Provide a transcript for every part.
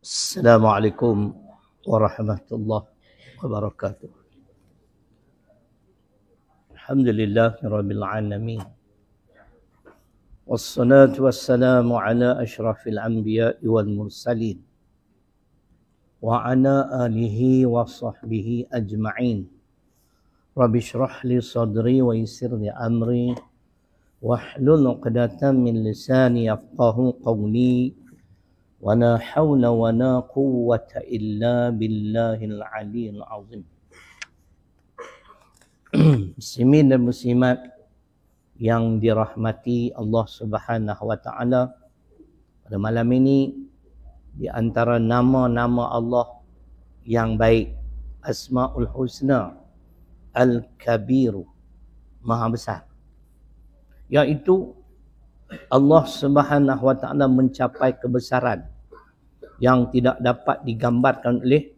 السلام عليكم ورحمة الله وبركاته الحمد لله رب العالمين والصلاة والسلام على أشرف الأنبياء والمرسلين وعلى آله وصحبه أجمعين رب اشرح لي صدري ويسر لي أمري واحلل عقدة من لساني يفقه قولي ولا حول ولا قوة إلا بالله العلي العظيم Muslimin dan muslimat yang dirahmati Allah Subhanahu wa taala pada malam ini di antara nama-nama Allah yang baik Asmaul Husna Al Kabir Maha Besar iaitu Allah Subhanahu wa taala mencapai kebesaran yang tidak dapat digambarkan oleh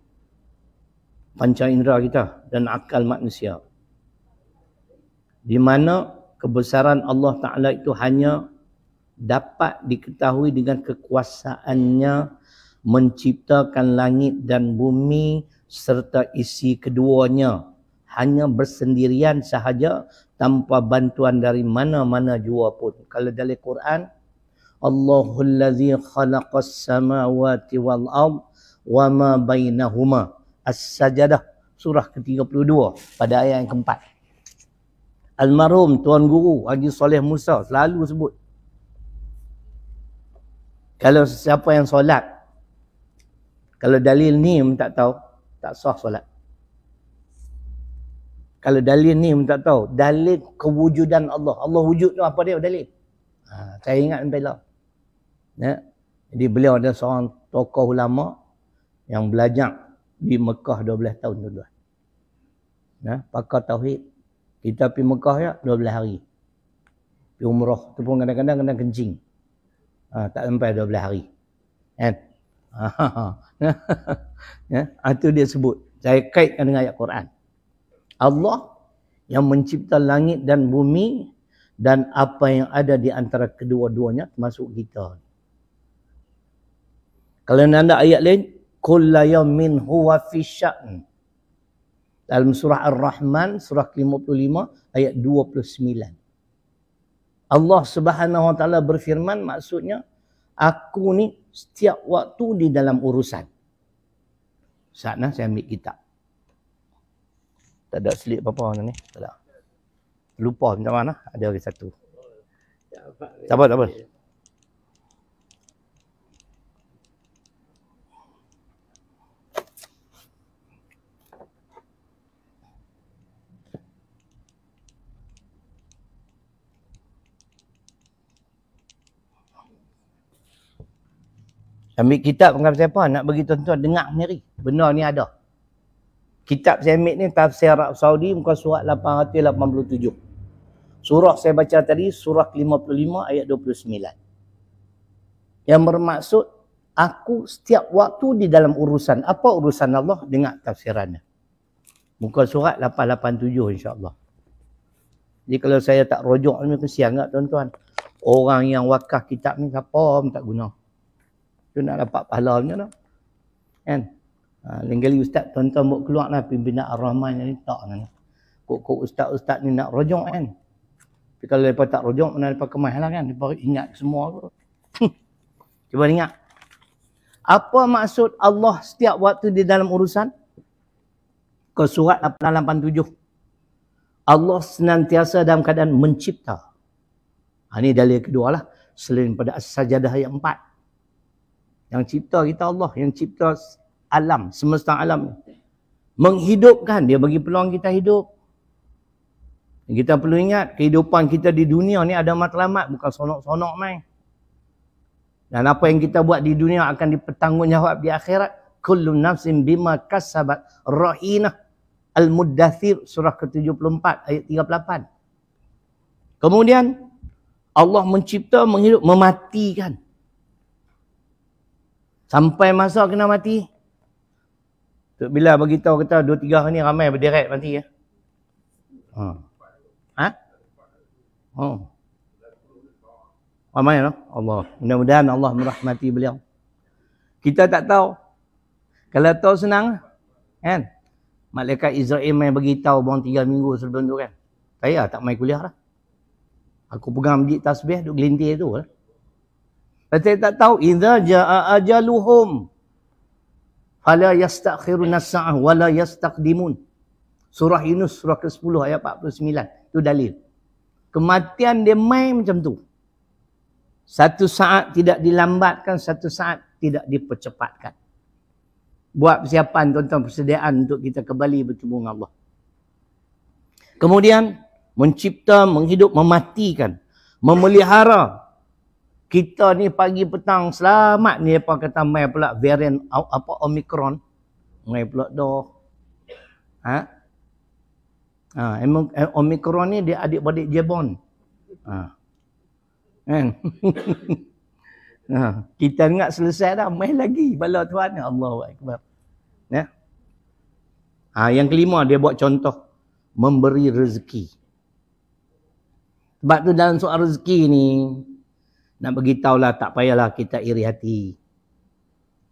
panca indera kita dan akal manusia. Di mana kebesaran Allah Ta'ala itu hanya dapat diketahui dengan kekuasaannya menciptakan langit dan bumi serta isi keduanya hanya bersendirian sahaja tanpa bantuan dari mana-mana jua pun. Kalau dalam Quran, الله الذي خلق السماوات والأرض وما بينهما السجدة سورة 32 pada ayat yang keempat Almarhum Tuan Guru Haji Soleh Musa selalu sebut kalau siapa yang solat kalau dalil ni pun tak tahu tak sah solat kalau dalil ni pun tak tahu dalil kewujudan Allah Allah wujud tu apa dia dalil ha, saya ingat sampai lah Ya. Jadi beliau adalah seorang tokoh ulama yang belajar di Mekah 12 tahun tu tuan. Ya, pakar tauhid. Kita pergi Mekah ya 12 hari. Pergi umrah tu pun kadang-kadang kena kencing. Ha, tak sampai 12 hari. Kan? ya, itu ha, dia sebut. Saya kaitkan dengan ayat Quran. Allah yang mencipta langit dan bumi dan apa yang ada di antara kedua-duanya termasuk kita. Kalau anda ayat lain, kulla yamin huwa fi sya'n. Dalam surah Ar-Rahman, surah 55, ayat 29. Allah subhanahu wa ta'ala berfirman maksudnya, aku ni setiap waktu di dalam urusan. Saat ni saya ambil kitab. Tak ada selip apa-apa orang ni. Tak ada. Lupa macam mana. Ada lagi satu. Ya, tak apa, tak apa. Ambil kitab dengan siapa? Nak bagi tuan-tuan dengar sendiri. Benar ni ada. Kitab saya ambil ni tafsir Arab Saudi muka surat 887. Surah saya baca tadi surah 55 ayat 29. Yang bermaksud aku setiap waktu di dalam urusan. Apa urusan Allah? Dengar tafsirannya. Muka surat 887 insyaAllah. Jadi kalau saya tak rojok ni kesian tak tuan-tuan? Orang yang wakah kitab ni siapa pun tak guna. You nak dapat pahala macam lah. tu. Kan? Ha, lain kali ustaz tuan-tuan buat keluar lah pimpinan Ar-Rahman ni tak kan. Kok-kok ustaz-ustaz ni nak rojok kan. Tapi kalau mereka tak rojok mana mereka kemah lah kan. Mereka ingat semua tu. Cuba ingat. Apa maksud Allah setiap waktu di dalam urusan? Ke surat 87. Allah senantiasa dalam keadaan mencipta. Ha, ini dalil kedua lah. Selain pada sajadah yang empat yang cipta kita Allah yang cipta alam semesta alam menghidupkan dia bagi peluang kita hidup kita perlu ingat kehidupan kita di dunia ni ada matlamat bukan sonok-sonok mai dan apa yang kita buat di dunia akan dipertanggungjawab di akhirat kullu nafsin bima kasabat rahinah al-muddathir surah ke-74 ayat 38 kemudian Allah mencipta menghidup mematikan Sampai masa kena mati. Tok bila bagi tahu kata 2 3 hari ni ramai berderet mati ya. Ha. Ha? Ha. Ramai lah. Allah. Mudah-mudahan Allah merahmati beliau. Kita tak tahu. Kalau tahu senang. Kan? Malaikat Israel bagi tahu bawang tiga minggu sebelum tu kan. Saya tak mai kuliah lah. Aku pegang biji tasbih duk gelintir tu lah. Kata tak tahu idza jaa ajaluhum fala yastakhiruna sa'ah wala yastaqdimun. Surah Yunus surah ke-10 ayat 49. Itu dalil. Kematian dia mai macam tu. Satu saat tidak dilambatkan, satu saat tidak dipercepatkan. Buat persiapan tuan-tuan persediaan untuk kita kembali bertemu dengan Allah. Kemudian mencipta, menghidup, mematikan, memelihara kita ni pagi petang selamat ni apa kata mai pula variant apa omicron mai pula dah ha ha emang eh, omicron ni dia adik beradik jebon ha kan ha kita ingat selesai dah mai lagi bala tuan Allah akbar ya ha yang kelima dia buat contoh memberi rezeki sebab tu dalam soal rezeki ni nak beritahulah tak payahlah kita iri hati.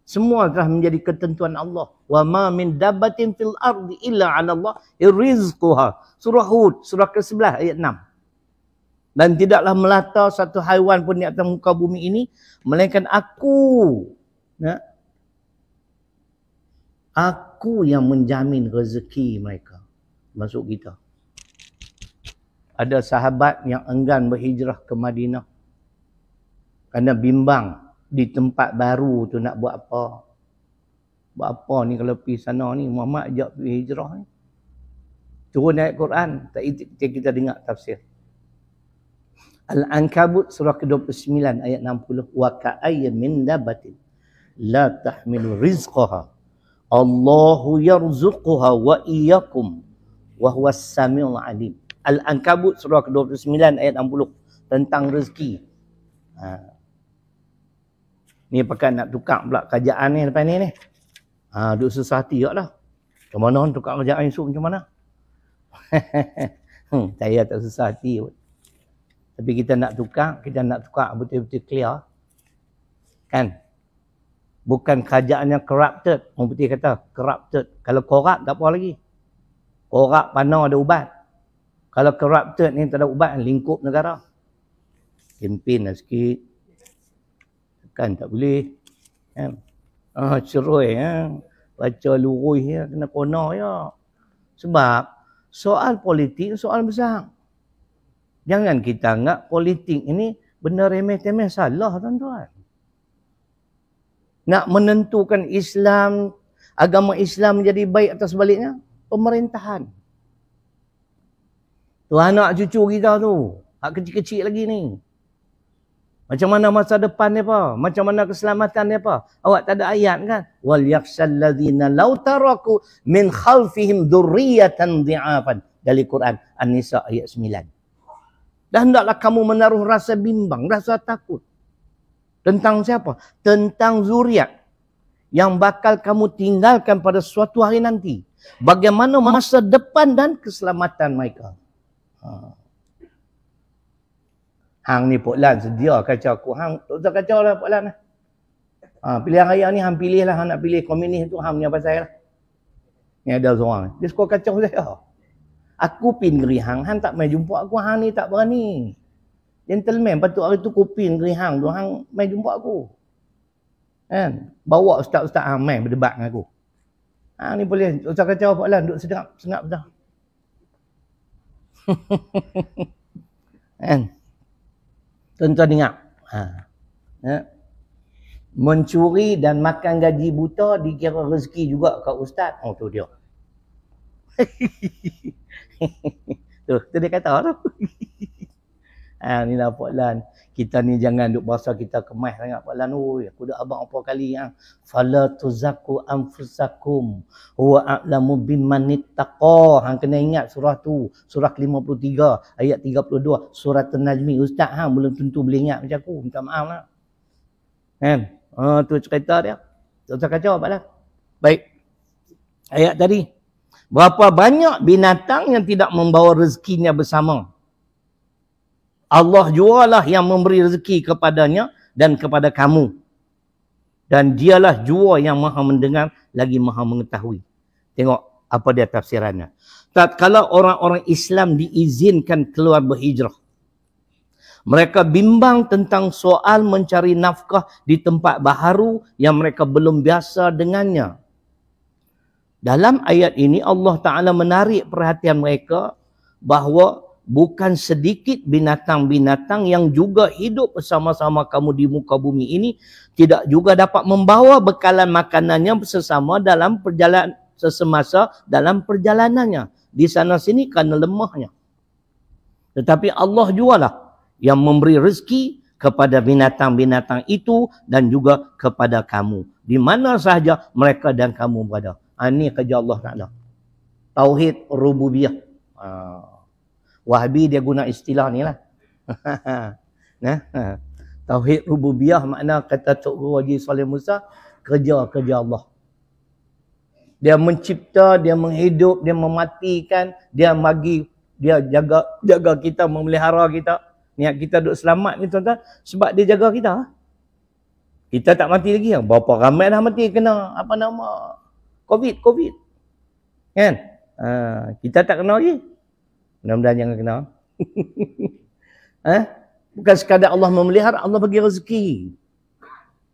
Semua telah menjadi ketentuan Allah. Wa ma min dabbatin fil ardi illa 'ala Allah irzquha. Surah Hud, surah ke-11 ayat 6. Dan tidaklah melata satu haiwan pun di atas muka bumi ini melainkan aku. Ya? Aku yang menjamin rezeki mereka. Masuk kita. Ada sahabat yang enggan berhijrah ke Madinah. Kerana bimbang di tempat baru tu nak buat apa. Buat apa ni kalau pergi sana ni. Muhammad ajak pergi hijrah ni. Turun ayat Quran. Tak kita, kita dengar tafsir. Al-Ankabut surah ke-29 ayat 60. Wa ka'ayyin min dabatin la tahmilu rizqaha. Allahu yarzuquha wa iyaqum, wa huwas samiul alim. Al-Ankabut surah ke-29 ayat 60 tentang rezeki. Ha, Ni pakai nak tukar pula kerajaan ni lepas ni ni. Ha, duk susah hati juga lah. Ke mana orang tukar kerajaan esok macam mana? hmm, saya tak susah hati pun. Tapi kita nak tukar, kita nak tukar betul-betul clear. Kan? Bukan kerajaan yang corrupted. Mumpeti kata corrupted. Kalau korup tak apa lagi. Korup mana ada ubat. Kalau corrupted ni tak ada ubat, lingkup negara. Kempen lah sikit kan tak boleh kan ah ceroi ya baca luruh ya kena kono ya sebab soal politik soal besar jangan kita anggap politik ini benda remeh temeh salah tuan-tuan nak menentukan Islam agama Islam menjadi baik atau sebaliknya pemerintahan tu anak cucu kita tu hak kecil-kecil lagi ni macam mana masa depan dia apa? Macam mana keselamatan dia apa? Awak tak ada ayat kan? Wal yakhshal ladzina law taraku min khalfihim dhurriyatan dhi'afan. Dari Quran An-Nisa ayat 9. Dan hendaklah kamu menaruh rasa bimbang, rasa takut. Tentang siapa? Tentang zuriat yang bakal kamu tinggalkan pada suatu hari nanti. Bagaimana masa depan dan keselamatan mereka? Ha. Hang ni Poklan sedia kacau aku. Hang tak usah kacau lah Poklan. Ah, ha, pilihan raya ni hang pilih lah. Hang nak pilih komunis tu hang punya pasal lah. Ni ada seorang. Dia suka kacau saya. Aku pin geri hang. Hang tak main jumpa aku. Hang ni tak berani. Gentleman patut hari tu aku pin geri hang tu. Hang main jumpa aku. Kan? Bawa ustaz-ustaz hang main berdebat dengan aku. Ha ni boleh usah kacau Poklan. Duduk sedap. Sedap dah. Kan? Tuan-tuan dengar. Ha. Ya. Mencuri dan makan gaji buta dikira rezeki juga kat ustaz. Oh tu dia. tu, tu dia kata tu. Ha, ni lah Pak Lan. Kita ni jangan duk bahasa kita kemas sangat Pak Lan. Oi, aku dah abang apa kali ha. Fala tuzaku anfusakum wa a'lamu bimman ittaqa. Hang kena ingat surah tu, surah 53 ayat 32, surah An-Najmi. Ustaz hang belum tentu boleh ingat macam aku. Minta maaf lah. Kan? Ha, tu cerita dia. Tak usah kacau Pak Lan. Baik. Ayat tadi. Berapa banyak binatang yang tidak membawa rezekinya bersama? Allah jualah yang memberi rezeki kepadanya dan kepada kamu. Dan dialah jua yang maha mendengar lagi maha mengetahui. Tengok apa dia tafsirannya. Tatkala orang-orang Islam diizinkan keluar berhijrah. Mereka bimbang tentang soal mencari nafkah di tempat baharu yang mereka belum biasa dengannya. Dalam ayat ini Allah Ta'ala menarik perhatian mereka bahawa bukan sedikit binatang-binatang yang juga hidup bersama-sama kamu di muka bumi ini tidak juga dapat membawa bekalan makanannya bersama dalam perjalanan sesemasa dalam perjalanannya di sana sini kerana lemahnya tetapi Allah jualah yang memberi rezeki kepada binatang-binatang itu dan juga kepada kamu di mana sahaja mereka dan kamu berada ha, ini kerja Allah Taala tauhid rububiyah ha. Wahabi dia guna istilah ni lah. nah, Tauhid rububiyah makna kata Tok Guru Haji Salim Musa, kerja-kerja Allah. Dia mencipta, dia menghidup, dia mematikan, dia bagi, dia jaga jaga kita, memelihara kita. Niat kita duduk selamat ni tuan-tuan, sebab dia jaga kita. Kita tak mati lagi. Berapa ramai dah mati kena apa nama? Covid, Covid. Kan? Ha, kita tak kena lagi. Mudah-mudahan jangan kena. eh? Bukan sekadar Allah memelihara, Allah bagi rezeki.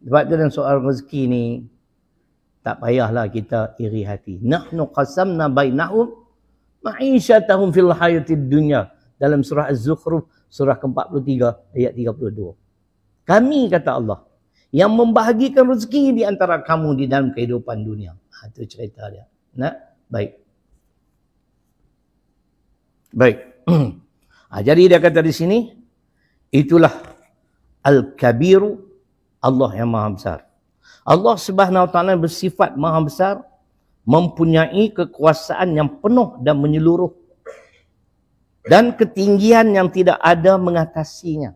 Sebab tu dalam soal rezeki ni, tak payahlah kita iri hati. Nahnu qasamna bainahum ma'isyatahum fil hayatid dunya. Dalam surah Az-Zukhruf, surah ke-43, ayat 32. Kami, kata Allah, yang membahagikan rezeki di antara kamu di dalam kehidupan dunia. itu ha, cerita dia. Nah, baik. Baik. ha, jadi dia kata di sini, itulah al kabir Allah yang maha besar. Allah subhanahu wa ta'ala bersifat maha besar, mempunyai kekuasaan yang penuh dan menyeluruh. Dan ketinggian yang tidak ada mengatasinya.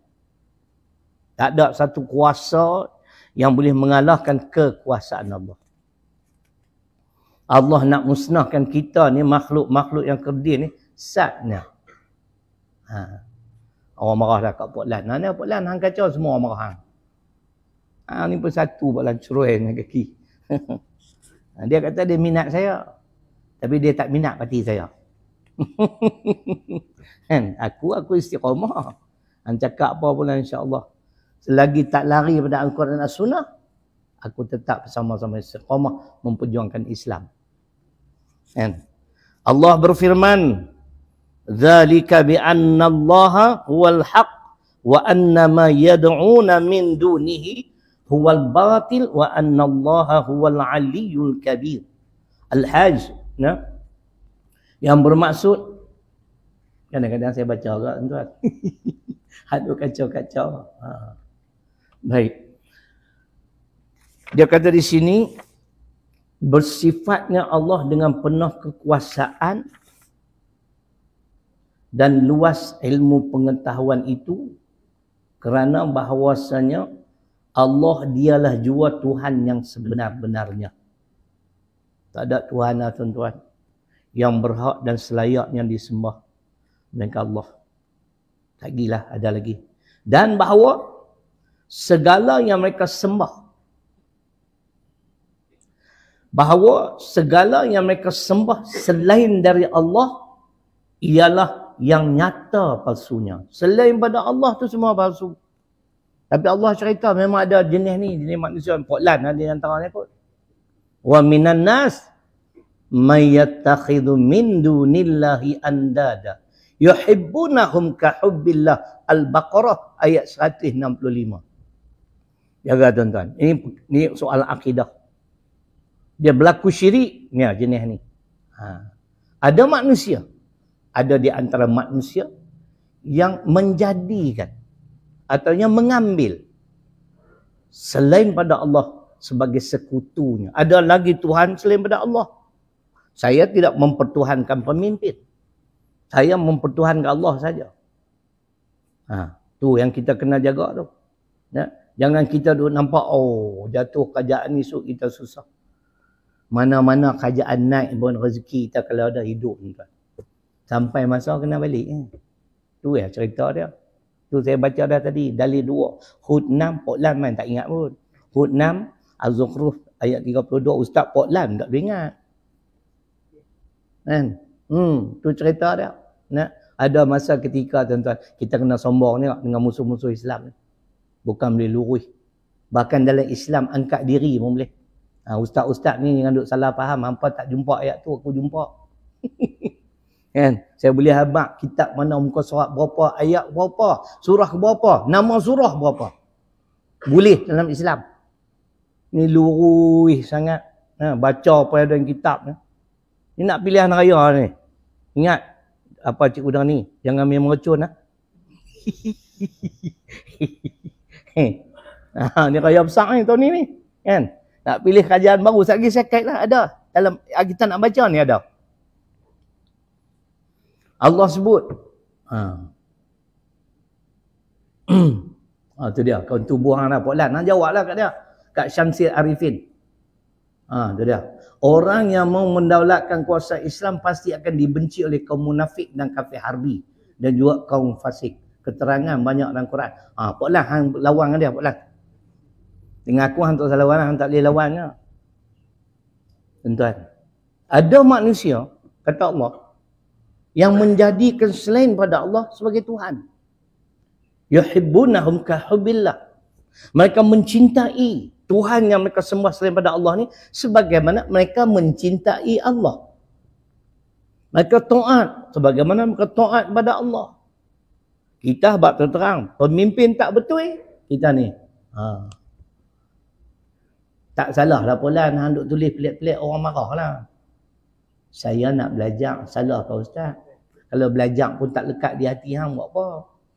Tak ada satu kuasa yang boleh mengalahkan kekuasaan Allah. Allah nak musnahkan kita ni makhluk-makhluk yang kerdil ni sadna. Ha. Orang marah dah kat Pak Lan. Mana Pak Lan? Hang kacau semua orang marah. Hang. Ha, ni pun satu Pak Lan ceroy dengan kaki. Ha, dia kata dia minat saya. Tapi dia tak minat parti saya. kan? aku, aku istiqamah. Hang cakap apa pula insyaAllah. Selagi tak lari pada Al-Quran dan As-Sunnah, aku tetap bersama-sama istiqamah memperjuangkan Islam. Kan? Allah berfirman, Allaha ذلك haq wa هو الحق وأن min dunihi من دونه هو الباطل وأن الله هو العلي الكبير الحاج nah? yang bermaksud kadang-kadang saya baca agak tuan hatu kacau-kacau ha. baik dia kata di sini bersifatnya Allah dengan penuh kekuasaan dan luas ilmu pengetahuan itu kerana bahawasanya Allah dialah jua Tuhan yang sebenar-benarnya. Tak ada Tuhan lah tuan-tuan. Yang berhak dan selayaknya disembah. Mereka Allah. lagi lah ada lagi. Dan bahawa segala yang mereka sembah. Bahawa segala yang mereka sembah selain dari Allah ialah yang nyata palsunya. Selain pada Allah tu semua palsu. Tapi Allah cerita memang ada jenis ni, jenis manusia yang potlan ada yang antara ni kot. Wa minan nas may yattakhidhu min dunillahi andada yuhibbunahum ka hubbillah al-baqarah ayat 165. Jaga ya tuan-tuan. Ini ini soal akidah. Dia berlaku syirik ni lah jenis ni. Ha. Ada manusia ada di antara manusia yang menjadikan atau yang mengambil selain pada Allah sebagai sekutunya. Ada lagi Tuhan selain pada Allah. Saya tidak mempertuhankan pemimpin. Saya mempertuhankan Allah saja. Ha, tu yang kita kena jaga tu. Ya? Jangan kita duduk nampak, oh jatuh kerajaan ni kita susah. Mana-mana kerajaan naik pun rezeki kita kalau ada hidup ni. kan? Sampai masa kena balik. Eh. tu ya cerita dia. Tu saya baca dah tadi. Dali dua. Hud enam Pok Lam Tak ingat pun. Hud 6, Az-Zukhruf ayat 32. Ustaz Pok Lam. Tak ingat. Kan? Hmm, tu cerita dia. Nak? Ada masa ketika tuan-tuan, kita kena sombong ni dengan musuh-musuh Islam. Bukan boleh lurus. Bahkan dalam Islam, angkat diri pun boleh. Ha, ustaz-ustaz ni yang duk salah faham. Hampa tak jumpa ayat tu, aku jumpa. Kan? Saya boleh habak kitab mana muka surat berapa, ayat berapa, surah berapa, nama surah berapa. Boleh dalam Islam. Ni luruh sangat. Ha, baca apa yang ada dalam kitab. Ni. ni nak pilihan raya ni. Ingat apa cik udang ni. Jangan main merocon lah. Ha. ha, ni raya besar ni tahun ni ni. Kan? Nak pilih kerajaan baru. Sekejap lagi saya lah ada. Dalam kita nak baca ni ada. Allah sebut. Ha. ha tu dia. Kau tu buang lah Puan Lan. jawab lah kat dia. Kat Syamsir Arifin. Ha tu dia. Orang yang mau mendaulatkan kuasa Islam pasti akan dibenci oleh kaum munafik dan kafir harbi. Dan juga kaum fasik. Keterangan banyak dalam Quran. Ha, Pak Lan, hang lawan dia, Pak Lan. Dengan aku, hang tak salah lawan, lah. hang tak boleh lawan. Lah. Tentuan. Ada manusia, kata Allah, yang menjadikan selain pada Allah sebagai Tuhan. Yuhibbunahum ka hubillah. Mereka mencintai Tuhan yang mereka sembah selain pada Allah ni sebagaimana mereka mencintai Allah. Mereka taat sebagaimana mereka taat pada Allah. Kita bab terang, pemimpin tak betul eh kita ni. Ha. Tak salah lah pula nak duk tulis pelik-pelik orang marah lah saya nak belajar salah kau ustaz kalau belajar pun tak lekat di hati hang buat apa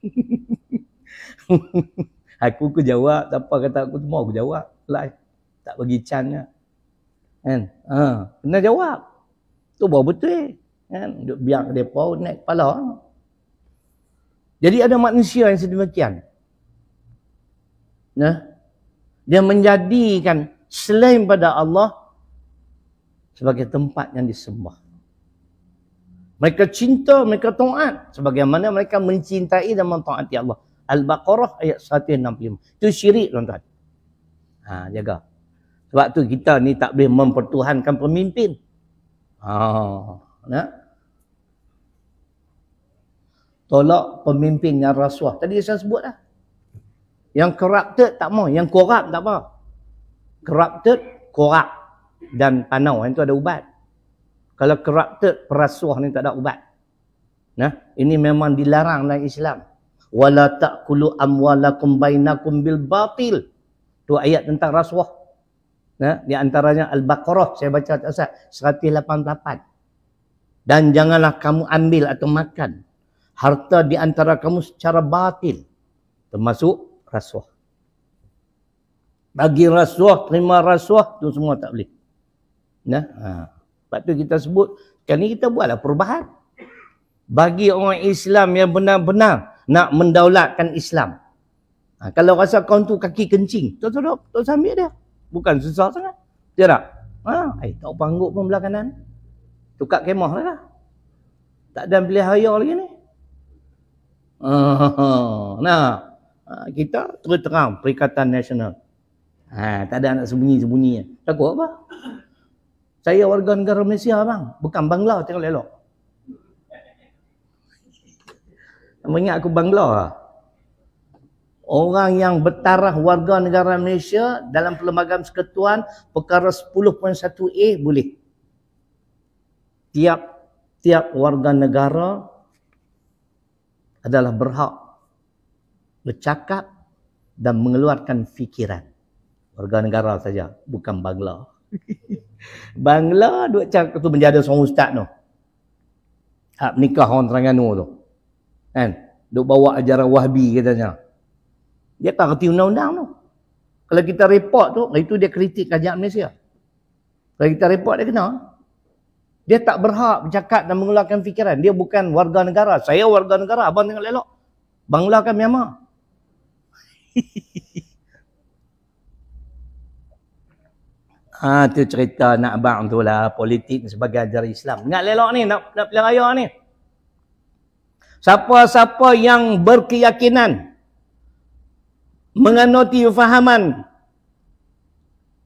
aku ke jawab tak apa kata aku semua aku jawab live tak bagi chance lah. kan ha kena jawab tu bawa betul eh. kan duk biar depa naik kepala ha? jadi ada manusia yang sedemikian nah dia menjadikan selain pada Allah sebagai tempat yang disembah. Mereka cinta, mereka taat sebagaimana mereka mencintai dan mentaati Allah. Al-Baqarah ayat 165. Itu syirik tuan-tuan. Ha, jaga. Sebab tu kita ni tak boleh mempertuhankan pemimpin. Ha, nak? Tolak pemimpin yang rasuah. Tadi saya sebut lah. Yang corrupted tak mau, Yang korup tak mau. Corrupted, corrupt dan tanau itu eh, ada ubat. Kalau corrupted perasuah ni tak ada ubat. Nah, ini memang dilarang dalam Islam. Wala taqulu amwalakum bainakum bil batil. Tu ayat tentang rasuah. Nah, di antaranya Al-Baqarah saya baca tak salah 188. Dan janganlah kamu ambil atau makan harta di antara kamu secara batil termasuk rasuah. Bagi rasuah, terima rasuah tu semua tak boleh. Nah, ha. Lepas tu kita sebut, kali ni kita buatlah perubahan. Bagi orang Islam yang benar-benar nak mendaulatkan Islam. Ha. Kalau rasa kau tu kaki kencing, tak sedap, tak sambil dia. Bukan susah sangat. Dia tak? Ha. Eh, tak panggup pun belah kanan. Tukar kemah lah. lah. Tak ada beli haya lagi ni. Uh, nah, ha, kita terus terang Perikatan Nasional. Ha, tak ada nak sembunyi-sembunyi. Takut apa? Saya warga negara Malaysia bang, bukan Bangla tengok elok. Mengingat aku Bangla lah. Orang yang bertaraf warga negara Malaysia dalam perlembagaan sekutuan perkara 10.1A boleh. Tiap tiap warga negara adalah berhak bercakap dan mengeluarkan fikiran. Warga negara saja, bukan Bangla. Bangla duk cakap tu menjadi seorang ustaz tu. Hak nikah orang Terengganu tu. Kan? Duk bawa ajaran Wahabi katanya. Dia tak reti undang-undang tu. Kalau kita report tu, itu dia kritik kajian Malaysia. Kalau kita report dia kena. Dia tak berhak bercakap dan mengeluarkan fikiran. Dia bukan warga negara. Saya warga negara. Abang tengok lelok. Bangla kan Myanmar. Ha tu cerita nak bang tu lah politik sebagai sebagainya Islam. Ingat lelok ni nak nak pilih raya ni. Siapa-siapa yang berkeyakinan menganuti fahaman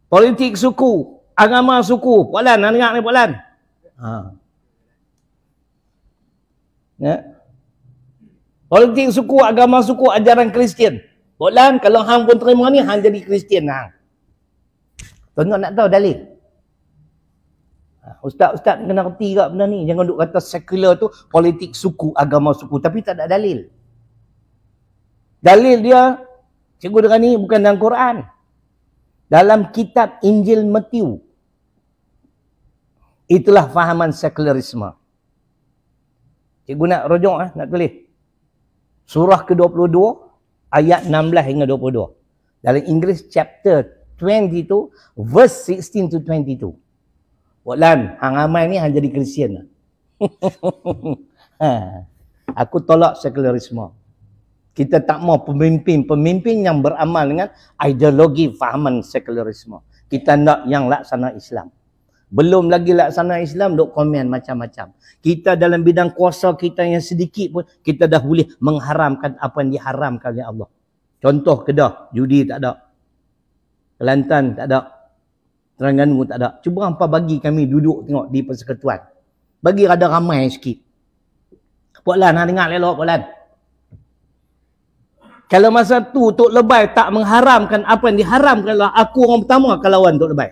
politik suku, agama suku, Polan, nak dengar ni Polan. Ha. Ya. Politik suku, agama suku, ajaran Kristian. Polan, kalau hang pun terima ni, hang jadi Kristian hang. Lah. Tuan-tuan nak tahu dalil? Ustaz-ustaz ha, kena reti ke benda ni. Jangan duk kata sekular tu politik suku, agama suku. Tapi tak ada dalil. Dalil dia, cikgu dengan ni bukan dalam Quran. Dalam kitab Injil Matiu. Itulah fahaman sekularisme. Cikgu nak rujuk, eh, nak tulis. Surah ke-22, ayat 16 hingga 22. Dalam Inggeris, chapter 22. 22 verse 16 to 22. Walan, hang amai ni hang jadi Kristian lah. Ha. aku tolak sekularisme. Kita tak mau pemimpin-pemimpin yang beramal dengan ideologi fahaman sekularisme. Kita nak yang laksana Islam. Belum lagi laksana Islam, duk komen macam-macam. Kita dalam bidang kuasa kita yang sedikit pun, kita dah boleh mengharamkan apa yang diharamkan oleh Allah. Contoh kedah, judi tak ada. Kelantan tak ada. Terengganu tak ada. Cuba hangpa bagi kami duduk tengok di persekutuan. Bagi rada ramai sikit. Puan nak ha, dengar lelok Puan Kalau masa tu Tok Lebai tak mengharamkan apa yang diharamkan adalah aku orang pertama akan lawan Tok Lebai.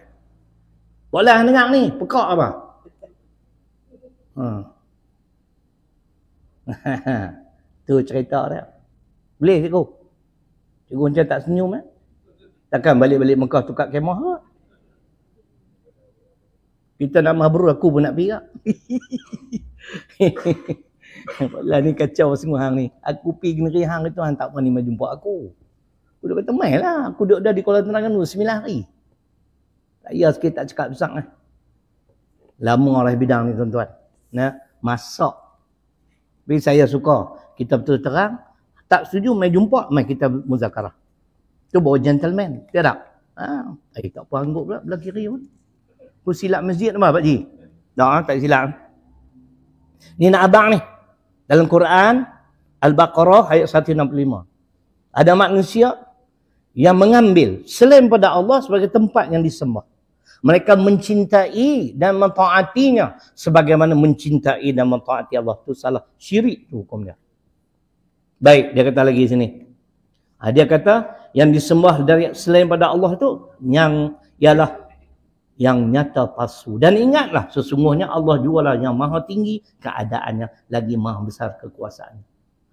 Puan ha, dengar ni, pekak apa? Hmm. tu cerita dia. Boleh cikgu? Cikgu macam tak senyum eh? Takkan balik-balik Mekah tukar kemah lah. Kita nak mabrur aku pun nak pirak. Lah ni kacau semua hang ni. Aku pergi negeri hang itu hang tak pernah jumpa aku. Aku dah kata main lah. Aku duduk dah di Kuala Tenangan tu 9 hari. Tak payah sikit tak cakap besar lah. Lama orang lah bidang ni tuan-tuan. Nah, masak. Tapi saya suka kita betul terang. Tak setuju main jumpa, main kita muzakarah. Tu bawa gentleman. tidak. tak? Ha? Eh, tak apa anggup pula belah kiri pun. Kau silap masjid nama Pak Cik? Tak, nah, tak silap. Ni nak abang ni. Dalam Quran, Al-Baqarah ayat 165. Ada manusia yang mengambil selain pada Allah sebagai tempat yang disembah. Mereka mencintai dan mentaatinya sebagaimana mencintai dan mentaati Allah. Itu salah. Syirik itu hukumnya. Baik, dia kata lagi sini. Ha, dia kata, yang disembah dari selain pada Allah itu yang ialah yang nyata palsu. Dan ingatlah sesungguhnya Allah jualah yang maha tinggi keadaannya lagi maha besar kekuasaannya.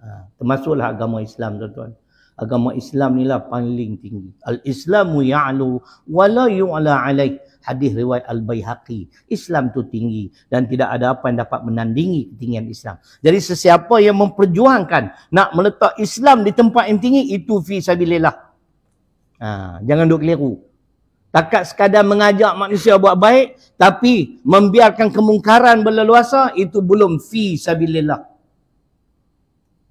Ha, termasuklah agama Islam tuan-tuan. Agama Islam inilah paling tinggi. Al-Islamu ya'lu wa la yu'la alaih. Hadis riwayat Al-Bayhaqi. Islam tu tinggi dan tidak ada apa yang dapat menandingi ketinggian Islam. Jadi sesiapa yang memperjuangkan nak meletak Islam di tempat yang tinggi itu fi sabilillah. Ha, jangan duk keliru. Takat sekadar mengajak manusia buat baik, tapi membiarkan kemungkaran berleluasa, itu belum fi sabillillah.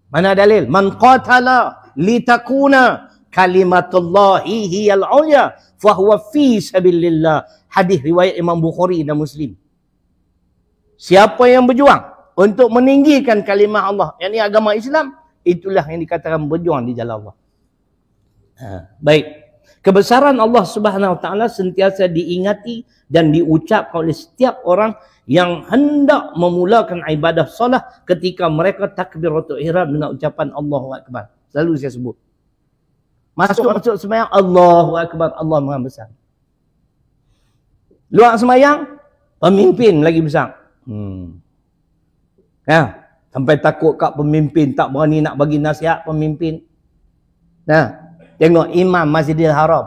Mana dalil? Man qatala li takuna kalimatullahi hiyal ulya fahuwa fi sabillillah. Hadis riwayat Imam Bukhari dan Muslim. Siapa yang berjuang untuk meninggikan kalimah Allah, yang agama Islam, itulah yang dikatakan berjuang di jalan Allah. Ha, Baik. Kebesaran Allah Subhanahu Wa Taala sentiasa diingati dan diucap oleh setiap orang yang hendak memulakan ibadah solat ketika mereka takbiratul ihram dengan ucapan Allahu Akbar. Selalu saya sebut. Masuk-masuk sembahyang Allahu Akbar, Allah Maha Besar. Luar semayang pemimpin lagi besar. Hmm. Ya, sampai takut kat pemimpin tak berani nak bagi nasihat pemimpin. Nah, ya. Tengok imam Masjidil Haram.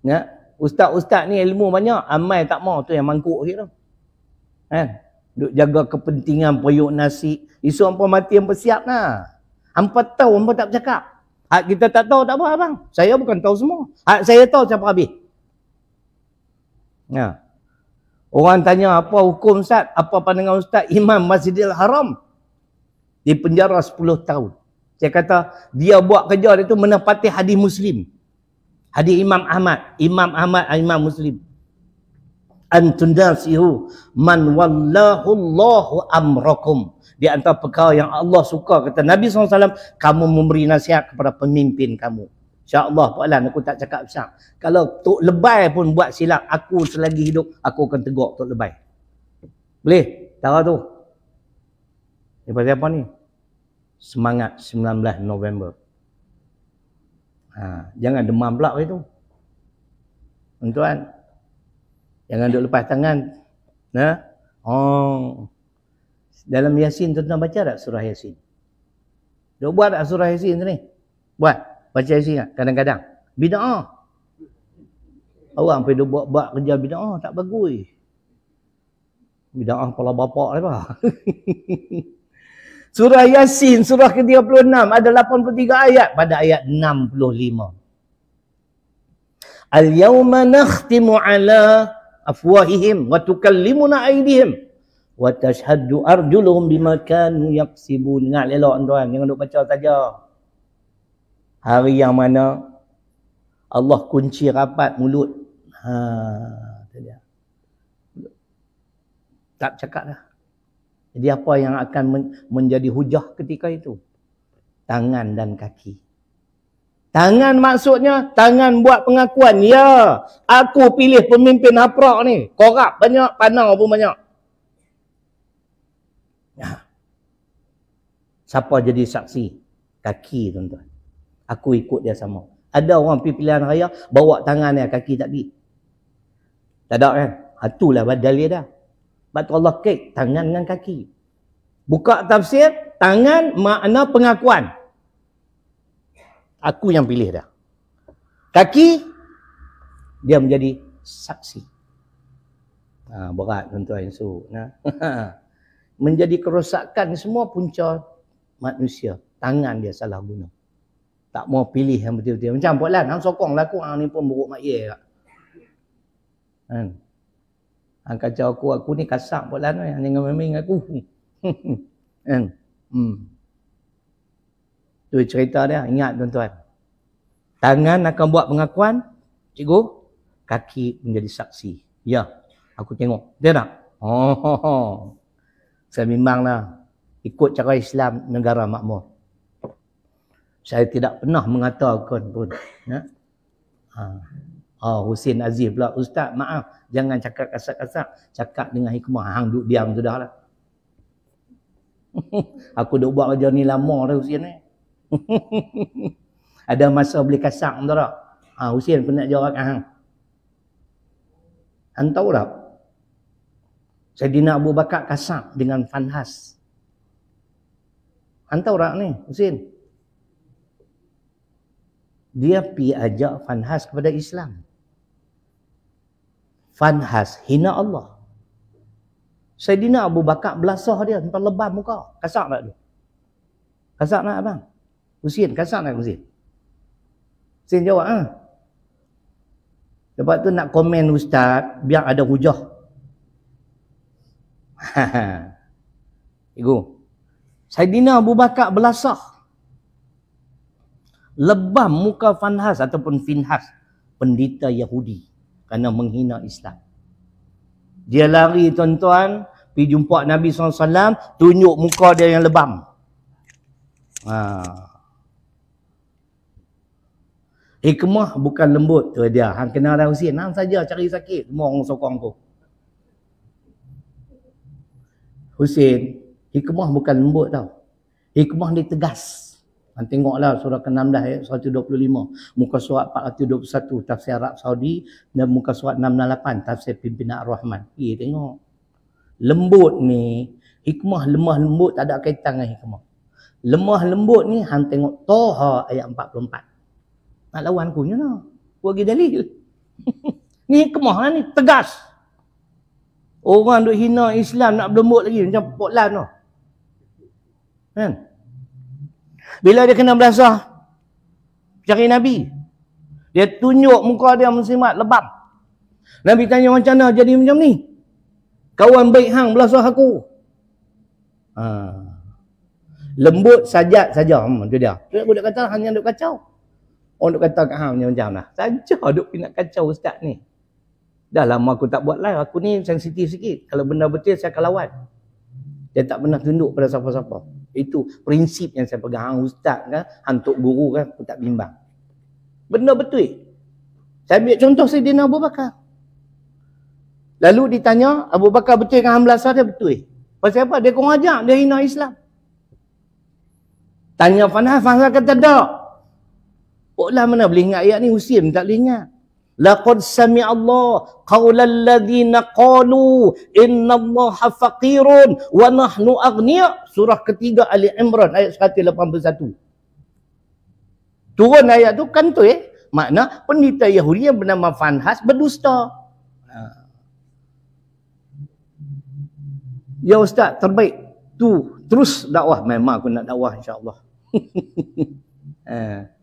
Ya. Ustaz-ustaz ni ilmu banyak, amal tak mau tu yang mangkuk akhir tu. Kan? Duk jaga kepentingan periuk nasi. Isu hampa mati hampa siap lah. Hampa tahu hampa tak bercakap. Hak kita tak tahu tak apa abang. Saya bukan tahu semua. Hak saya tahu siapa habis. Ya. Orang tanya apa hukum Ustaz? Apa pandangan Ustaz? Imam Masjidil Haram. Di penjara 10 tahun. Saya kata dia buat kerja dia tu menepati hadis Muslim. Hadis Imam Ahmad, Imam Ahmad ah, Imam Muslim. Antun dasihu man wallahu Allahu amrakum. Di antara perkara yang Allah suka kata Nabi SAW, kamu memberi nasihat kepada pemimpin kamu. InsyaAllah Allah aku tak cakap besar. Kalau Tok Lebay pun buat silap, aku selagi hidup, aku akan tegur Tok Lebay. Boleh? tahu tu. Ini pasal apa ni? semangat 19 November. Ha, jangan demam pula hari tu. Tuan-tuan, jangan duduk lepas tangan. Ha? Oh. Dalam Yasin tuan-tuan baca tak surah Yasin? Duk buat tak surah Yasin tu ni? Buat. Baca Yasin tak? Kadang-kadang. Bida'ah. Orang pergi buat-buat kerja bida'ah tak bagus. Bida'ah kepala bapak lah. Surah Yasin, surah ke-36, ada 83 ayat pada ayat 65. Al-yawma nakhtimu ala afwahihim wa tukallimuna aidihim wa tashhadu arjuluhum bima kanu yaksibun. Ingat lelok tuan, jangan duk baca saja. Hari yang mana Allah kunci rapat mulut. Ha, tak cakap dah. Jadi apa yang akan menjadi hujah ketika itu? Tangan dan kaki. Tangan maksudnya, tangan buat pengakuan. Ya, aku pilih pemimpin haprak ni. Korak banyak, panah pun banyak. Ya. Siapa jadi saksi? Kaki, tuan-tuan. Aku ikut dia sama. Ada orang pergi pilihan raya, bawa tangan dia, kaki tak pergi. Tak ada kan? Itulah dalil dah. Batu Allah kek tangan dengan kaki. Buka tafsir, tangan makna pengakuan. Aku yang pilih dah. Kaki, dia menjadi saksi. Ha, berat tuan yang suruh. Nah. menjadi kerosakan semua punca manusia. Tangan dia salah guna. Tak mau pilih yang betul-betul. Macam buatlah, nak sokong lah aku. Ha, pun buruk mak ye. Ha. Hang ah, kacau aku, aku ni kasar pula ni. Hang jangan main aku. kan? hmm. cerita dia. Ingat tuan-tuan. Tangan akan buat pengakuan. Cikgu, kaki menjadi saksi. Ya, aku tengok. Dia nak? Oh, oh, oh. Saya memanglah ikut cara Islam negara makmur. Saya tidak pernah mengatakan pun. Ya? Ha. Oh, Husin Aziz pula. Ustaz, maaf. Jangan cakap kasar-kasar. Cakap dengan hikmah. Hang duduk diam sudah lah. aku duk buat macam ni lama dah Husin ni. Eh. Ada masa boleh kasar pun tak? Ha, Husin, pun nak jawab Hang. Hang tahu tak? Sayyidina Abu Bakar kasar dengan Fanhas. Hang tahu tak ni, Husin? Dia pi ajak Fanhas kepada Islam. Fanhas hina Allah. Saidina Abu Bakar belasah dia sampai lebam muka. Kasar tak tu? Kasar tak abang? Husin, kasar tak Husin? Husin jawab ah. Ha? Lepas tu nak komen ustaz, biar ada hujah. Ibu. Saidina Abu Bakar belasah. Lebam muka Fanhas ataupun Finhas, pendeta Yahudi kerana menghina Islam. Dia lari tuan-tuan, pergi jumpa Nabi SAW, tunjuk muka dia yang lebam. Ha. Hikmah bukan lembut tu dia. Hang kena lah usia. Nang saja cari sakit. Semua sokong tu. Hussein, hikmah bukan lembut tau. Hikmah ni tegas. Dan tengoklah surah ke-16 ayat 125. Muka surat 421 tafsir Arab Saudi dan muka surat 668 tafsir pimpinan Ar-Rahman. Pergi tengok. Lembut ni, hikmah lemah lembut tak ada kaitan dengan hikmah. Lemah lembut ni hang tengok Toha ayat 44. Nak lawan punya lah. Kau pergi dalil. ni hikmah lah ni, tegas. Orang duk hina Islam nak berlembut lagi macam Pak Lan tu. Kan? Bila dia kena belasah cari Nabi. Dia tunjuk muka dia mesimat lebat. Nabi tanya macam mana jadi macam ni? Kawan baik hang belasah aku. Ha. Lembut sajat saja. Hmm, tu dia. Tu budak kata hang yang duk kacau. Orang duk kata kat hang macam macam lah. Saja duk nak kacau ustaz ni. Dah lama aku tak buat live. Aku ni sensitif sikit. Kalau benda betul saya akan lawan. Dia tak pernah tunduk pada siapa-siapa. Itu prinsip yang saya pegang. Hang ustaz kan, hang tok guru kan, aku tak bimbang. Benda betul. Eh? Saya ambil contoh saya Sayyidina Abu Bakar. Lalu ditanya, Abu Bakar betul dengan Hamzah Sahih? Betul. Eh? Pasal apa? Dia kurang ajak, dia hina Islam. Tanya Fanah, Fanah kata tak. lah mana boleh ingat ayat ni, Husim tak boleh ingat laqad sami'a Allah qawla alladhina qalu inna Allah faqirun wa nahnu aghnia surah ketiga Ali Imran ayat 181 turun ayat tu kan tu eh makna pendeta Yahudi yang bernama Fanhas berdusta ha. Ya Ustaz, terbaik. Tu, terus dakwah. Memang aku nak dakwah, insyaAllah. eh. Ha.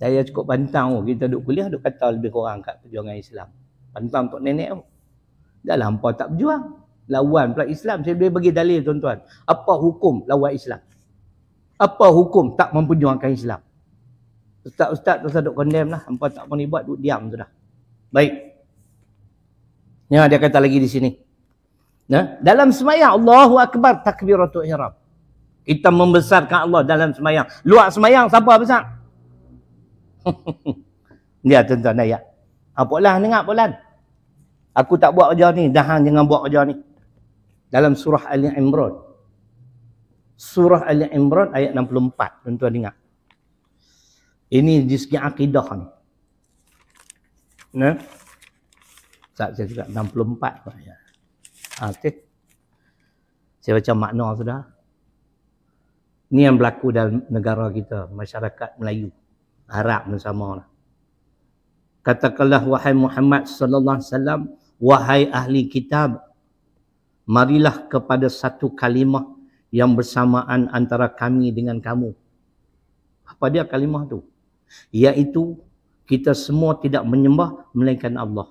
Saya cukup pantang oh. Kita duduk kuliah duduk kata lebih kurang kat perjuangan Islam. Pantang tok nenek oh. Dah lampau lah, tak berjuang. Lawan pula Islam. Saya boleh bagi dalil tuan-tuan. Apa hukum lawan Islam? Apa hukum tak memperjuangkan Islam? Ustaz-ustaz tak usah duduk kondem lah. Lampau tak pun buat duduk diam tu dah. Baik. Yang dia kata lagi di sini. Nah, ya? dalam semayang Allahu Akbar takbiratul ihram. Kita membesarkan Allah dalam semayang. Luar semayang siapa besar? Ya lah tuan-tuan ayat. Ha, ah, Pak Lan, dengar Pak Aku tak buat kerja ni. Dah jangan buat kerja ni. Dalam surah Ali Imran. Surah Ali Imran ayat 64. Tuan-tuan ingat. Ini di segi akidah ni. Nah. Tak saya cakap 64 pun ayat. Ha, okay. Saya baca makna sudah. Ini yang berlaku dalam negara kita, masyarakat Melayu harap pun sama lah. Katakanlah wahai Muhammad sallallahu alaihi wasallam, wahai ahli kitab, marilah kepada satu kalimah yang bersamaan antara kami dengan kamu. Apa dia kalimah tu? Iaitu kita semua tidak menyembah melainkan Allah.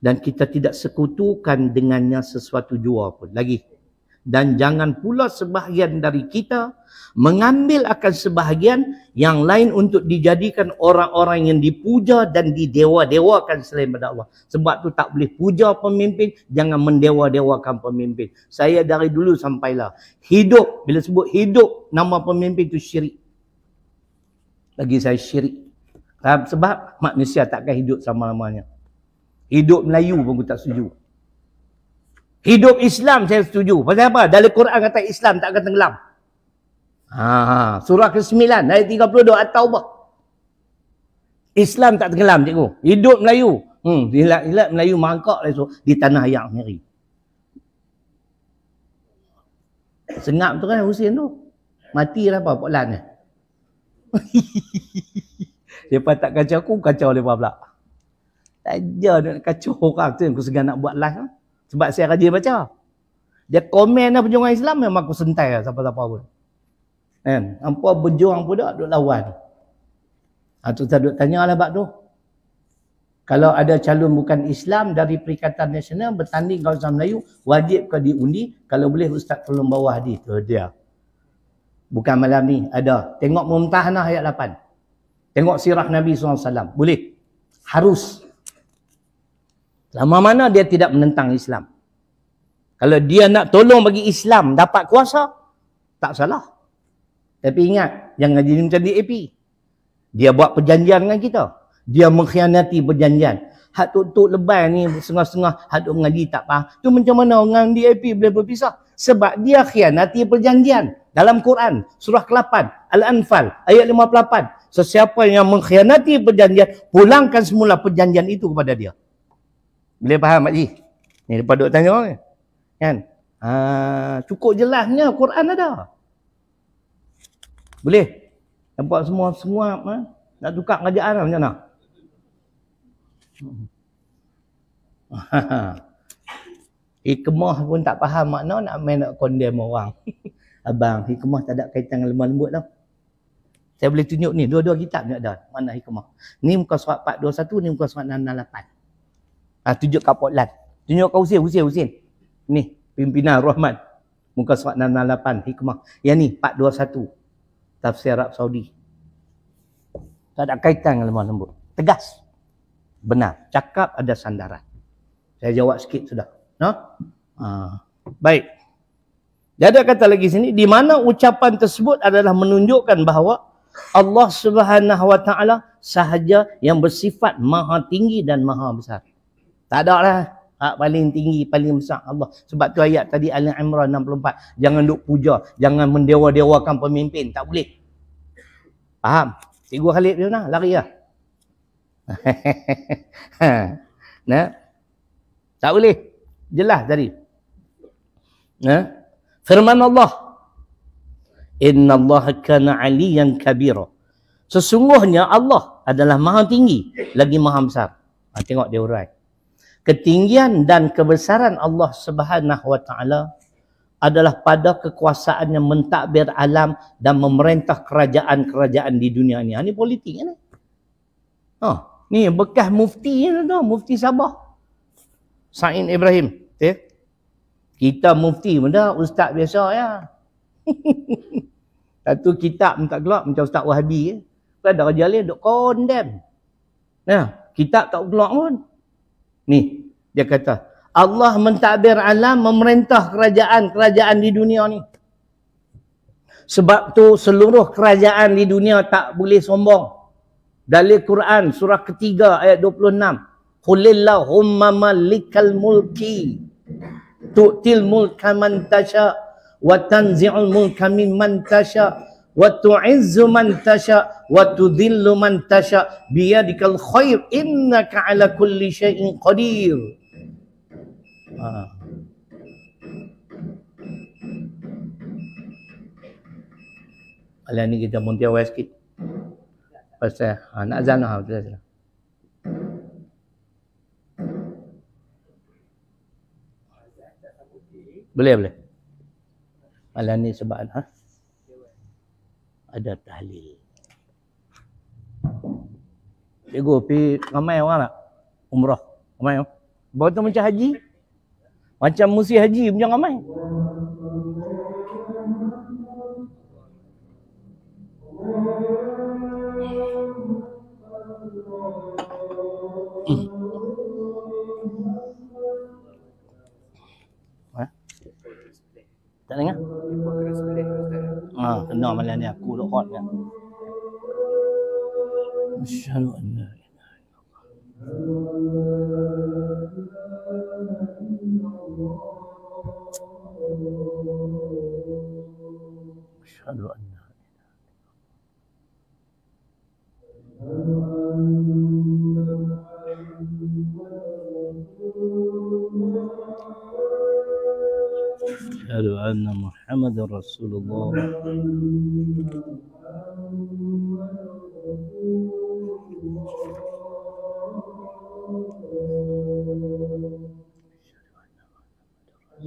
Dan kita tidak sekutukan dengannya sesuatu jua pun. Lagi dan jangan pula sebahagian dari kita mengambil akan sebahagian yang lain untuk dijadikan orang-orang yang dipuja dan didewa-dewakan selain daripada Allah. Sebab tu tak boleh puja pemimpin, jangan mendewa-dewakan pemimpin. Saya dari dulu sampailah. Hidup, bila sebut hidup, nama pemimpin tu syirik. Lagi saya syirik. Sebab manusia takkan hidup sama-lamanya. Hidup Melayu pun aku tak setuju. Hidup Islam saya setuju. Pasal apa? Dalam Quran kata Islam tak akan tenggelam. Ha, surah ke-9 ayat 32 At-Taubah. Islam tak tenggelam cikgu. Hidup Melayu. Hmm, hilat, hilat Melayu mangkak lah so, di tanah yang sendiri. Sengap tu kan Husin tu. Mati lah apa Pak ni. Dia tak kacau aku, kacau lepas pula. Tak ajar nak kacau orang tu yang aku segan nak buat live lah. Sebab saya rajin baca. Dia komen dah perjuangan Islam memang aku sentai lah siapa-siapa pun. Kan? Ampua berjuang pun dah duk lawan. Atau ha, saya duk tanya lah bab tu. Kalau ada calon bukan Islam dari Perikatan Nasional bertanding kawasan Melayu, wajib ke diundi? Kalau boleh Ustaz tolong bawa hadis. Oh, dia. Bukan malam ni. Ada. Tengok Mumtahanah ayat 8. Tengok sirah Nabi SAW. Boleh. Harus. Selama mana dia tidak menentang Islam. Kalau dia nak tolong bagi Islam dapat kuasa, tak salah. Tapi ingat, jangan jadi macam DAP. Dia buat perjanjian dengan kita. Dia mengkhianati perjanjian. Hak tutup lebay ni, setengah-setengah, hak tutup ngaji tak faham. Tu macam mana orang DAP boleh berpisah? Sebab dia khianati perjanjian. Dalam Quran, surah ke-8, Al-Anfal, ayat 58. Sesiapa yang mengkhianati perjanjian, pulangkan semula perjanjian itu kepada dia. Bila faham mak cik? Ni depa duk tanya orang ni. Kan? Ha, cukup jelasnya Quran ada. Boleh. Nampak semua semua ha? nak tukar kerajaan lah macam mana? hikmah pun tak faham makna nak main nak condemn orang. Abang, hikmah tak ada kaitan dengan lemah lembut tau. Saya boleh tunjuk ni, dua-dua kitab ni ada. Mana hikmah? Ni muka surat 421, ni muka surat 668. Ha, tunjuk kat Pak Lan. Tunjuk kat Husin, Husin, Husin. Ni, pimpinan Rahmat. Muka surat 668, hikmah. Yang ni, 421. Tafsir Arab Saudi. Tak ada kaitan dengan lemah lembut. Tegas. Benar. Cakap ada sandaran. Saya jawab sikit sudah. No? Ha? Ah. baik. Jadi kata lagi sini, di mana ucapan tersebut adalah menunjukkan bahawa Allah Subhanahu Wa Taala sahaja yang bersifat maha tinggi dan maha besar. Tak ada lah. Hak paling tinggi, paling besar Allah. Sebab tu ayat tadi Al Imran 64. Jangan duk puja, jangan mendewa-dewakan pemimpin, tak boleh. Faham? Cikgu kali dia nak lari lah. nah. Tak boleh. Jelas tadi. Nah. Firman Allah. Inna Allah kana aliyan kabira. Sesungguhnya Allah adalah maha tinggi, lagi maha besar. Ha, tengok dia orang ketinggian dan kebesaran Allah Subhanahu wa taala adalah pada kekuasaannya mentadbir alam dan memerintah kerajaan-kerajaan di dunia ini. Ini ha, politik ini. Ha, oh, ni bekas mufti ni tu, mufti Sabah. Sa'in Ibrahim, okay. Ya. Kita mufti benda ustaz biasa ya. Satu kitab pun tak keluar macam ustaz Wahabi ya. Kan ada kerja lain duk condemn. Ya, kitab tak gelak pun. Ni, dia kata. Allah mentadbir alam memerintah kerajaan-kerajaan di dunia ni. Sebab tu seluruh kerajaan di dunia tak boleh sombong. Dalil Quran surah ketiga ayat 26. Qulillahumma malikal mulki tu'til mulka man tasha wa tanzi'ul mulka mimman tasha' وتعز من تشاء وتذل من تشاء بيدك الخير إنك على كل شيء قدير آه. Alah ni kita muntiau awal sikit. Pasal ha, nak azan lah. Betul -betul. Boleh boleh. Alah ni sebab ha? ada tahlil. Cikgu, pi ramai orang tak? Umrah. Ramai orang. Bawa tu macam haji. Macam musi haji punya ramai. Hmm. Tak dengar? อันนอนมาแล้วเนี่ยกูรอดเนี่ยฉันเลยฉันวันเลย أشهد أن محمد رسول الله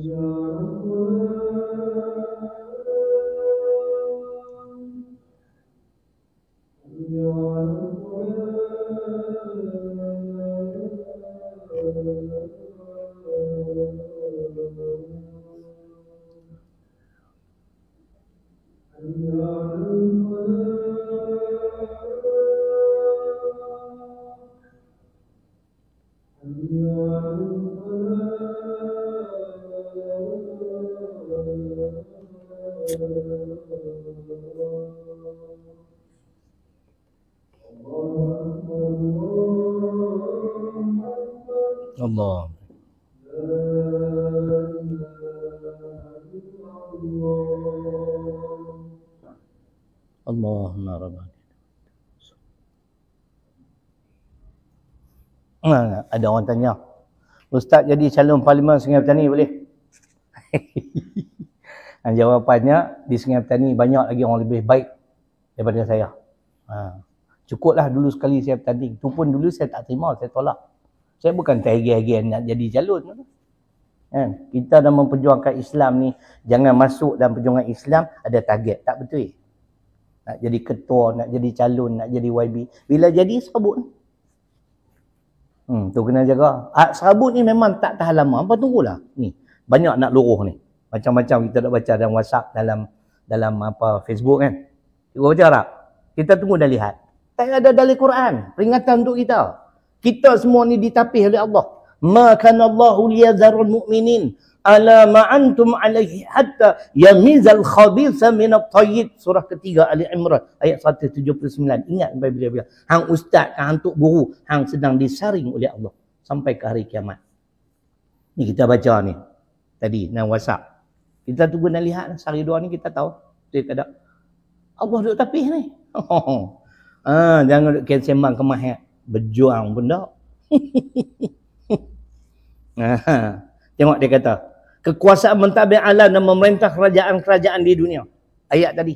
Yeah. Allah. Allahumma ya rabbana. Ha, ada orang tanya. Ustaz jadi calon parlimen Sungai Petani boleh? jawapannya di Sungai Petani banyak lagi orang lebih baik daripada saya. Ha. Cukuplah dulu sekali saya bertanding. Itu pun dulu saya tak terima, saya tolak. Saya bukan tergih-gih nak jadi calon. Kan? Kita dalam memperjuangkan Islam ni, jangan masuk dalam perjuangan Islam, ada target. Tak betul. Eh? Nak jadi ketua, nak jadi calon, nak jadi YB. Bila jadi, sabut. Hmm, tu kena jaga. Ah, serabut ni memang tak tahan lama. Apa tunggulah? Ni. Banyak nak luruh ni. Macam-macam kita dah baca dalam WhatsApp, dalam dalam apa Facebook kan. Kita baca tak? Kita tunggu dah lihat. Tak ada dalil Quran. Peringatan untuk kita. Kita semua ni ditapih oleh Allah. Maka Allahu liyazarul mu'minin ala antum alaihi hatta yamizal khabitha min at-tayyib surah ketiga Ali Imran ayat 179 ingat sampai bila bila hang ustaz kan hang guru hang sedang disaring oleh Allah sampai ke hari kiamat ni kita baca ni tadi nan wasap kita tunggu nak lihat sehari dua ni kita tahu dia kada Allah duk tapih ni Ah, jangan duk kena sembang kemah ya. Berjuang pun tak. ah, ha, ha. tengok dia kata. Kekuasaan mentabih alam dan memerintah kerajaan-kerajaan di dunia. Ayat tadi.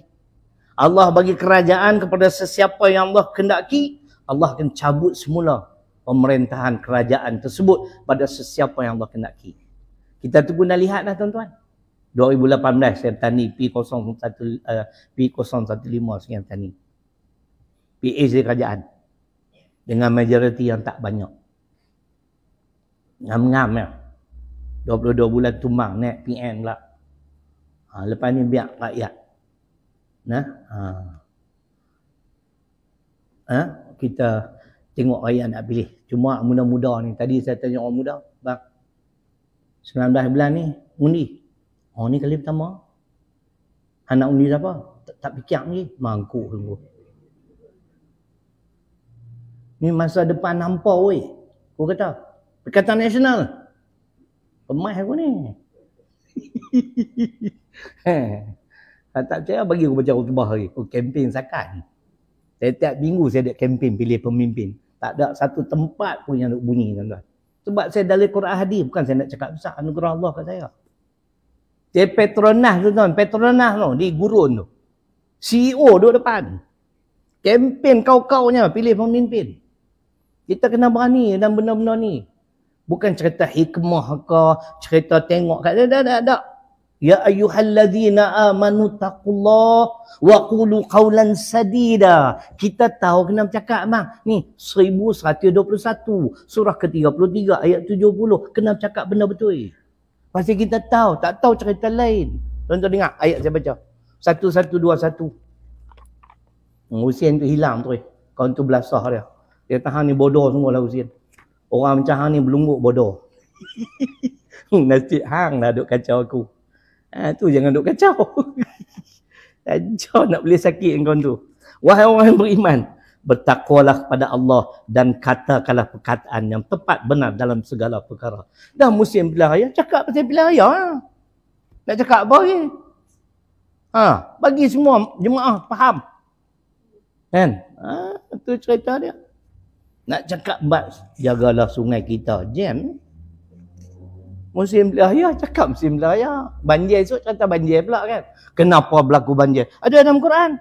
Allah bagi kerajaan kepada sesiapa yang Allah kendaki, Allah akan cabut semula pemerintahan kerajaan tersebut pada sesiapa yang Allah kendaki. Kita tunggu dan lihat dah tuan-tuan. 2018 saya tani P01 uh, P015 saya tani. PH di kerajaan. Dengan majoriti yang tak banyak. Ngam-ngam ya. 22 bulan tumbang naik PM pula. Ha, lepas ni biar rakyat. Nah, ha. ha. Kita tengok rakyat nak pilih. Cuma muda-muda ni. Tadi saya tanya orang muda. Bang, 19 bulan ni undi. Oh ni kali pertama. Anak undi siapa? Tak, tak fikir lagi. Mangkuk sungguh. Ni masa depan nampak wey. Aku kata. Perkataan nasional. Pemah aku ni. ha, tak percaya bagi aku baca utbah lagi. Aku oh, kempen sakan. Setiap minggu saya ada kempen pilih pemimpin. Tak ada satu tempat pun yang nak bunyi tuan-tuan. Sebab saya dalil Quran hadis. Bukan saya nak cakap besar anugerah Allah kat saya. Dia Petronas tu tuan. Petronas tu. Di gurun tu. CEO duduk depan. Kempen kau-kau pilih pemimpin. Kita kena berani dalam benda-benda ni. Bukan cerita hikmah ke, cerita tengok kat dah dah dah. Ya ayyuhallazina amanu taqullah wa qulu qawlan sadida. Kita tahu kena bercakap bang. Ni 1121 surah ke-33 ayat 70 kena bercakap benda betul. Eh. Pasti kita tahu, tak tahu cerita lain. Tuan-tuan dengar ayat saya baca. 1121. Musim tu hilang tu. Eh. Kau tu belasah dia. Dia kata hang ni bodoh semua lah usin. Orang macam hang ni belungguk bodoh. Nasib hang lah duk kacau aku. Ha, tu jangan duk kacau. Kacau nak boleh sakit kau tu. Wahai orang yang beriman. Bertakwalah kepada Allah dan katakanlah perkataan yang tepat benar dalam segala perkara. Dah musim bila raya, cakap pasal bila raya. Ha? Nak cakap apa ni? Ha, bagi semua jemaah faham. Kan? Ha, tu cerita dia. Nak cakap bab jagalah sungai kita. Jam. Musim belayar cakap musim belayar. Banjir esok cakap banjir pula kan. Kenapa berlaku banjir? Ada dalam Quran.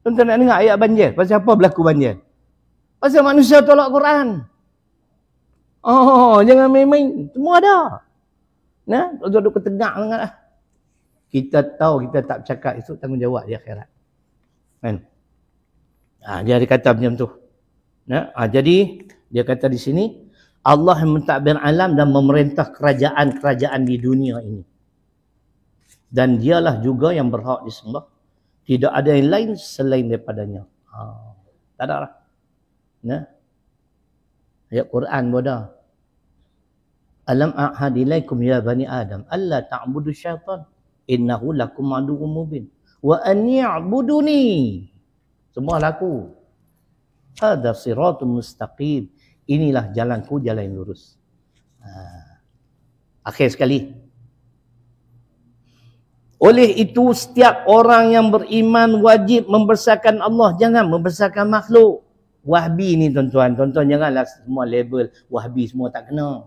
Tentang tuan nak dengar ayat banjir. Pasal apa berlaku banjir? Pasal manusia tolak Quran. Oh, jangan main-main. Semua ada. Nah, tuan-tuan duduk ketegak sangatlah. Kita tahu kita tak cakap esok tanggungjawab di akhirat. Kan? Ha, dia ada kata macam tu. Ya? Ha, jadi dia kata di sini Allah yang mentadbir alam dan memerintah kerajaan-kerajaan di dunia ini. Dan dialah juga yang berhak disembah. Tidak ada yang lain selain daripadanya. Ha, tak ada lah. Ya? Ayat Quran bodoh. Alam a'had ya bani Adam alla ta'budu syaitan innahu lakum adu mubin wa an ya'buduni semua laku Hada siratul mustaqim. Inilah jalanku, jalan yang lurus. Ha. Akhir sekali. Oleh itu, setiap orang yang beriman wajib membesarkan Allah. Jangan membesarkan makhluk. Wahbi ni tuan-tuan. Tuan-tuan janganlah semua label wahbi semua tak kena.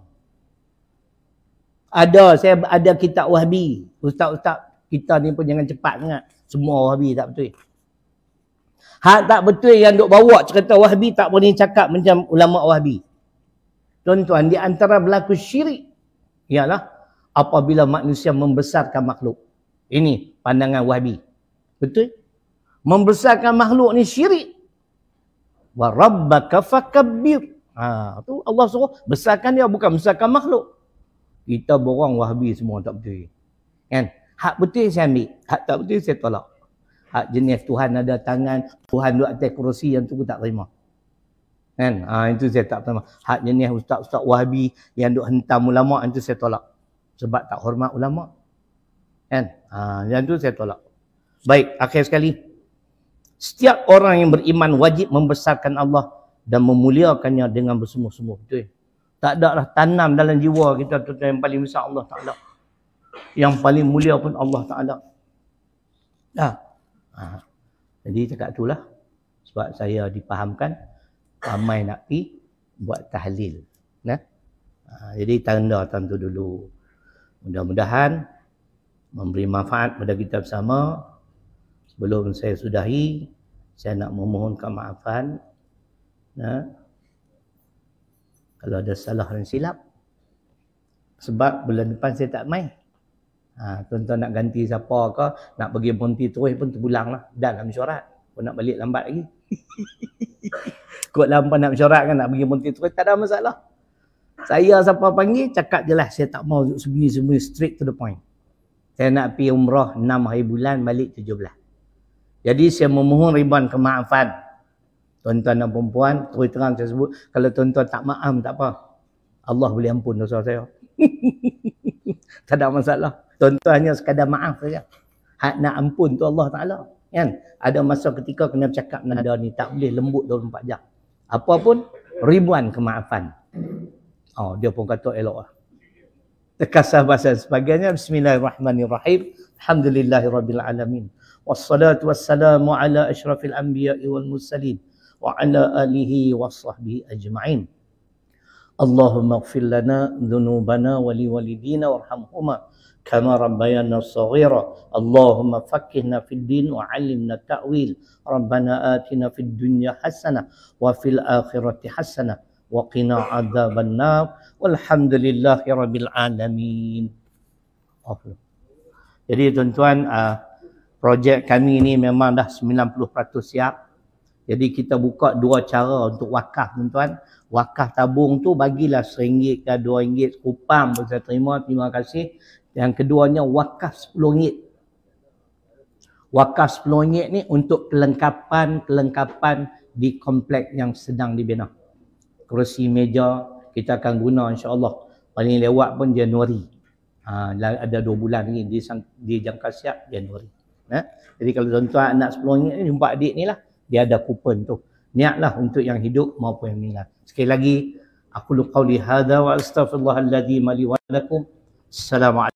Ada, saya ada kitab wahbi. Ustaz-ustaz, kita ni pun jangan cepat sangat. Semua wahbi tak betul. Hak tak betul yang duk bawa cerita wahbi tak boleh cakap macam ulama wahbi. Tuan-tuan, di antara berlaku syirik ialah apabila manusia membesarkan makhluk. Ini pandangan wahbi. Betul? Membesarkan makhluk ni syirik. Wa rabbaka fakabbir. Ha, tu Allah suruh besarkan dia bukan besarkan makhluk. Kita borang wahbi semua tak betul. Kan? Hak betul saya ambil. Hak tak betul saya tolak hak jenis Tuhan ada tangan, Tuhan duduk atas kerusi yang tu aku tak terima. Kan? Ha, itu saya tak terima. Hak jenis ustaz-ustaz wahabi yang duduk hentam ulama' itu saya tolak. Sebab tak hormat ulama'. Kan? Ha, yang itu saya tolak. Baik, akhir sekali. Setiap orang yang beriman wajib membesarkan Allah dan memuliakannya dengan bersungguh-sungguh. Betul ya? Tak ada lah tanam dalam jiwa kita tu yang paling besar Allah Ta'ala. Yang paling mulia pun Allah Ta'ala. Nah, Ha. Jadi cakap itulah sebab saya dipahamkan ramai nak pi buat tahlil. Nah. Ha. jadi tanda tentu dulu. Mudah-mudahan memberi manfaat pada kita bersama. Sebelum saya sudahi, saya nak memohon kemaafan. Nah. Kalau ada salah dan silap sebab bulan depan saya tak main. Ha, tuan-tuan nak ganti siapa ke, nak pergi berhenti terus pun terpulang lah. Dah lah mesyuarat. Pun nak balik lambat lagi. Kut lambat nak mesyuarat kan, nak pergi berhenti terus, tak ada masalah. Saya siapa panggil, cakap je lah. Saya tak mau duduk sembunyi semua straight to the point. Saya nak pergi umrah 6 hari bulan, balik 17. Jadi saya memohon ribuan kemaafan. Tuan-tuan dan perempuan, terus terang saya sebut. Kalau tuan-tuan tak maaf, tak apa. Allah boleh ampun dosa saya. tak ada masalah. Tuan-tuan hanya sekadar maaf saja. Hak nak ampun tu Allah Ta'ala. Kan? Ada masa ketika kena bercakap nada ni tak boleh lembut 24 jam. Apa pun ribuan kemaafan. Oh, dia pun kata elok lah. Tekas bahasa sebagainya. Bismillahirrahmanirrahim. Alhamdulillahirrabbilalamin. Wassalatu wassalamu ala ashrafil anbiya'i wal mursalin. Wa ala alihi wa sahbihi ajma'in. Allahumma gfir lana dhunubana wa liwalidina warhamhuma. كما ربينا صغيرا اللهم فكهنا في الدين وعلمنا التأويل ربنا آتنا في الدنيا حسنة وفي الآخرة حسنة وقنا عذاب النار والحمد لله رب العالمين Jadi tuan-tuan, uh, projek kami ni memang dah 90% siap. Jadi kita buka dua cara untuk wakaf tuan-tuan. Wakaf tabung tu bagilah RM1 ke RM2 kupang pun terima. Terima kasih. Yang keduanya wakaf 10 ringgit. Wakaf 10 ni untuk kelengkapan-kelengkapan di komplek yang sedang dibina. Kerusi meja kita akan guna insya-Allah paling lewat pun Januari. Ha, ada dua bulan lagi di, di jangka siap Januari. Ha? Jadi kalau tuan-tuan nak 10 ringgit ni jumpa adik ni lah. Dia ada kupon tu. Niatlah untuk yang hidup maupun yang meninggal. Sekali lagi aku lu qauli hadza wa astaghfirullahal ladzi mali wa lakum. Assalamualaikum.